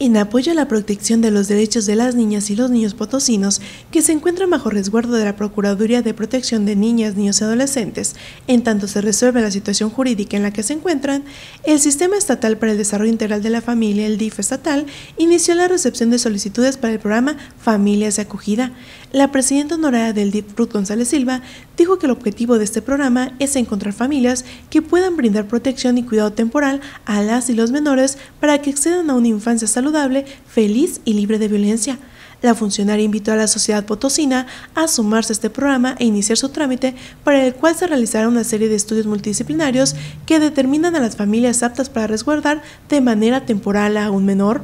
En apoyo a la protección de los derechos de las niñas y los niños potosinos, que se encuentran bajo resguardo de la Procuraduría de Protección de Niñas, Niños y Adolescentes, en tanto se resuelve la situación jurídica en la que se encuentran, el Sistema Estatal para el Desarrollo Integral de la Familia, el DIF estatal, inició la recepción de solicitudes para el programa Familias de Acogida. La presidenta honoraria del DIF, Ruth González Silva, dijo que el objetivo de este programa es encontrar familias que puedan brindar protección y cuidado temporal a las y los menores para que accedan a una infancia saludable saludable, feliz y libre de violencia. La funcionaria invitó a la sociedad potosina a sumarse a este programa e iniciar su trámite para el cual se realizará una serie de estudios multidisciplinarios que determinan a las familias aptas para resguardar de manera temporal a un menor